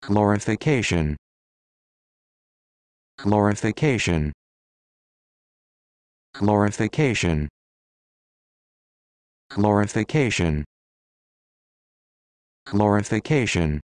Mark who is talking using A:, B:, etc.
A: glorification glorification glorification glorification glorification